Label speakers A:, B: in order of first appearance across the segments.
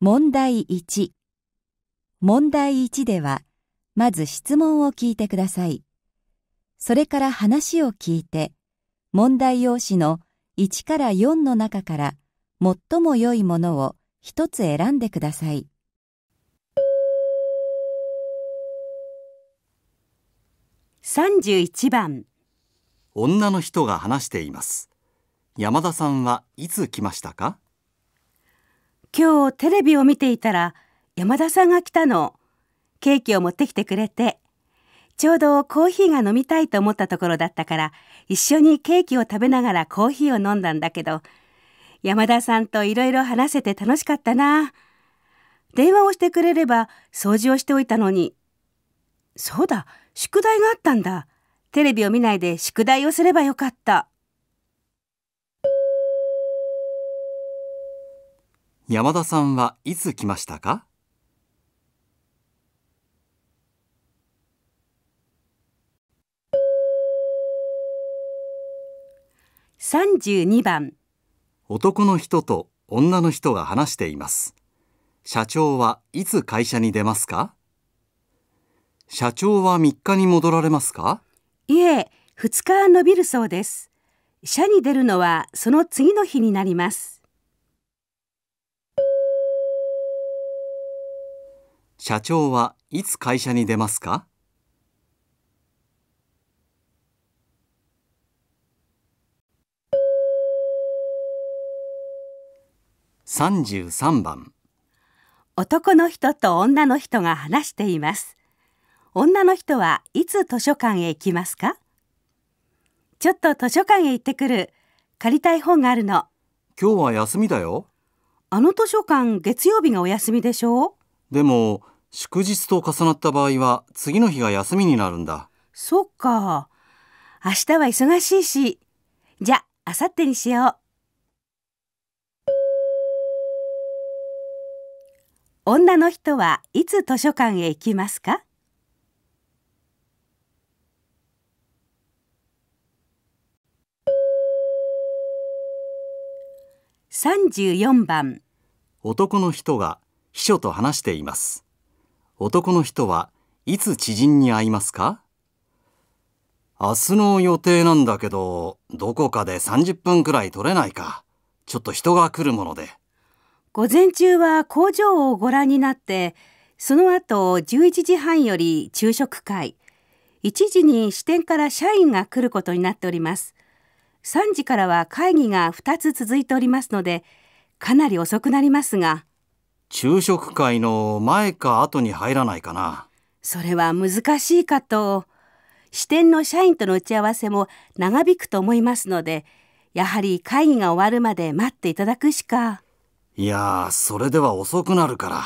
A: 問題1。問題1では、まず質問を聞いてください。それから話を聞いて、問題用紙の1から4の中から最も良いものを1つ選んでください。31番
B: 女の人が話しています。山田さんはいつ来ましたか
A: 今日テレビを見ていたら山田さんが来たの。ケーキを持ってきてくれて。ちょうどコーヒーが飲みたいと思ったところだったから一緒にケーキを食べながらコーヒーを飲んだんだけど山田さんといろいろ話せて楽しかったな。電話をしてくれれば掃除をしておいたのに。そうだ、宿題があったんだ。テレビを見ないで宿題をすればよかった。
B: 山田さんはいつ来ましたか
A: 32番
B: 男の人と女の人が話しています社長はいつ会社に出ますか社長は3日に戻られますかいえ
A: 2日延びるそうです社に出るのはその次の日になります
B: 社長はいつ会社に出ますか33番
A: 男の人と女の人が話しています女の人はいつ図書館へ行きますかちょっと図書館へ行ってくる借りたい本があるの今日は
B: 休みだよあの図書館月曜日がお休みでしょうでも祝日と重なった場合は次の日が休みになるんだ
A: そっか明日は忙しいしじゃあ明後日にしよう女の人はいつ図書館へ行きますか34番
B: 男の人が秘書と話しています男の人はいつ知人に会いますか明日の予定なんだけどどこかで30分くらい取れないかちょっと人が来るもので
A: 午前中は工場をご覧になってその後11時半より昼食会1時に支店から社員が来ることになっております3時からは会議が2つ続いておりますのでかなり遅くなりますが
B: 昼食会の前か後に入らないかな。
A: それは難しいかと。支店の社員との打ち合わせも長引くと思いますので、やはり会議が終わるまで待っていただくしか。
B: いやそれでは遅くなるから。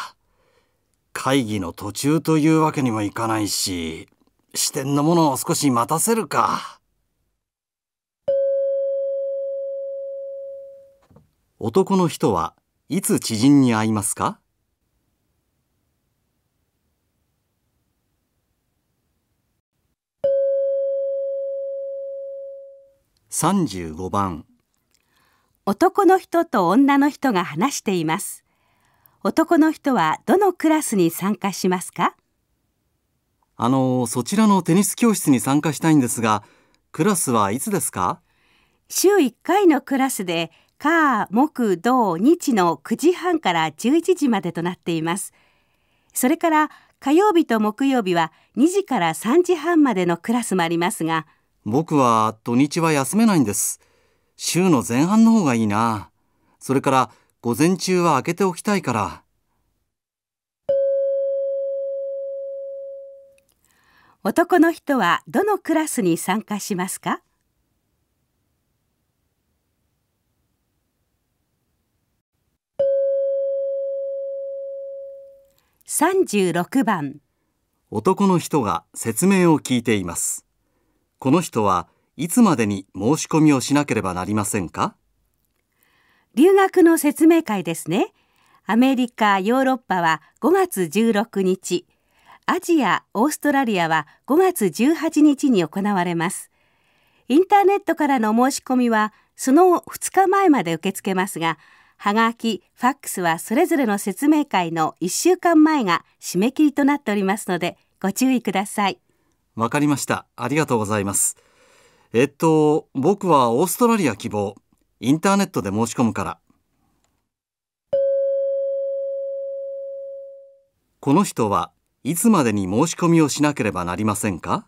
B: 会議の途中というわけにもいかないし、支店のものを少し待たせるか。男の人はいつ知人に会いますか35番
A: 男の人と女の人が話しています男の人はどのクラスに参加しますか
B: あのそちらのテニス教室に参加したいんですがクラスはいつですか
A: 週1回のクラスで火、木、土、日の9時半から11時までとなっています。それから火曜日と木曜日は2時から3時半までのクラスもありますが、
B: 僕は土日は休めないんです。週の前半の方がいいな。それから午前中は開けておきたいから。
A: 男の人はどのクラスに参加しますか36
B: 番男の人が説明を聞いていますこの人はいつまでに申し込みをしなければなりませんか留
A: 学の説明会ですねアメリカ、ヨーロッパは5月16日アジア、オーストラリアは5月18日に行われますインターネットからの申し込みはその2日前まで受け付けますがはがき、ファックスはそれぞれの説明会の1週間前が締め切りとなっておりますので、ご注意ください。
B: わかりました。ありがとうございます。えっと、僕はオーストラリア希望。インターネットで申し込むから。この人はいつまでに申し込みをしなければなりませんか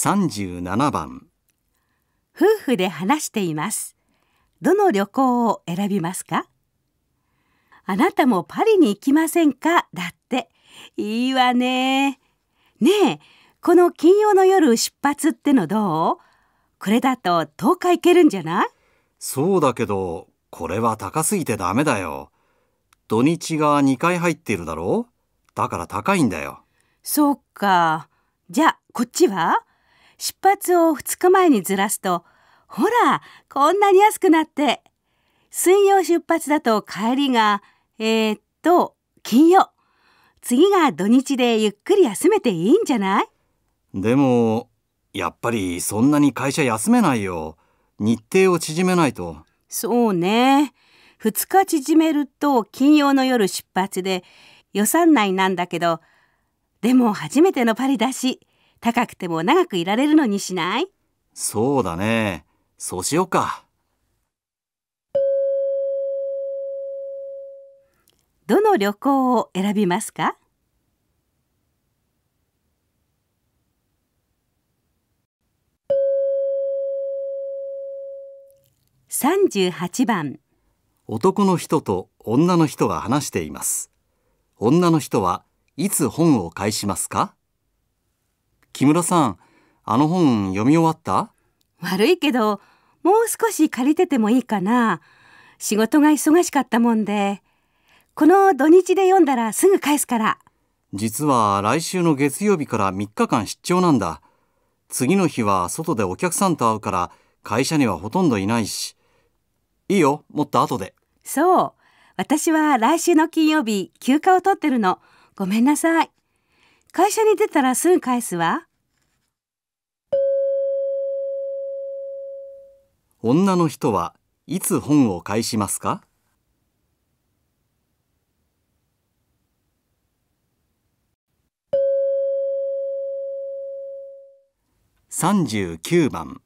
B: 37番
A: 夫婦で話していますどの旅行を選びますかあなたもパリに行きませんかだっていいわねねえこの金曜の夜出発ってのどうこれだと10日行けるんじゃない
B: そうだけどこれは高すぎてダメだよ土日が2回入っているだろうだから高いんだよそうか
A: じゃあこっちは出発を2日前にずらすと、ほら、こんなに安くなって。水曜出発だと帰りが、えー、っと、金曜。次が土日でゆっくり休めていいんじゃない
B: でも、やっぱりそんなに会社休めないよ。日程を縮めないと。
A: そうね。2日縮めると金曜の夜出発で予算内なんだけど、でも初めてのパリだし、高くても長くいられるのにしない
B: そうだね。そうしようか。
A: どの旅行を選びますか
B: 38番男の人と女の人が話しています女の人はいつ本を返しますか木村さんあの本読み終わった
A: 悪いけどもう少し借りててもいいかな仕事が忙しかったもんでこの土日で読んだらすぐ返すから
B: 実は来週の月曜日から3日間出張なんだ次の日は外でお客さんと会うから会社にはほとんどいないしいいよもっと後で
A: そう私は来週の金曜日休暇を取ってるのごめんなさい会社に出たらすぐ返すわ
B: 女の人はいつ本を返しますか39番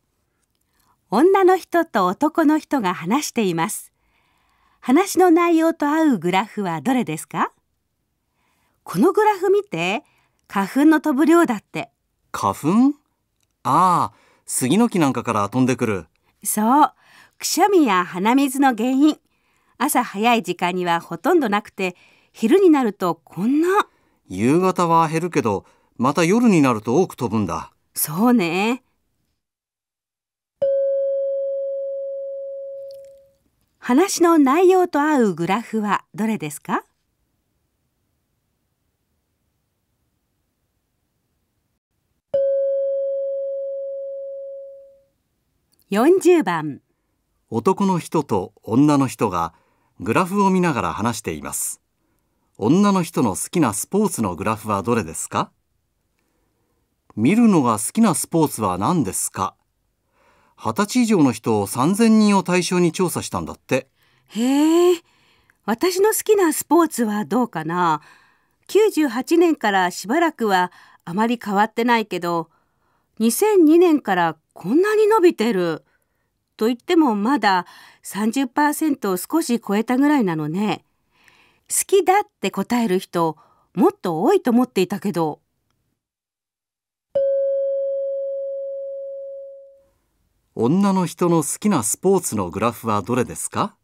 A: 女の人と男の人が話しています話の内容と合うグラフはどれですかこのグラフ見て花粉の飛ぶ量だって
B: 花粉ああ杉の木なんかから飛んでくる
A: そうくしゃみや鼻水の原因朝早い時間にはほとんどなくて昼になるとこんな
B: 夕方は減るけどまた夜になると多く飛ぶんだ
A: そうね話の内容と合うグラフはどれですか40番
B: 男の人と女の人がグラフを見ながら話しています女の人の好きなスポーツのグラフはどれですか見るのが好きなスポーツは何ですか20歳以上の人を3000人を対象に調査したんだってへえ私の好き
A: なスポーツはどうかな98年からしばらくはあまり変わってないけど2002年からこんなに伸びてる。と言ってもまだ30%を少し超えたぐらいなのね。好きだって答える人もっと多いと思っていたけど。
B: 女の人の好きなスポーツのグラフはどれですか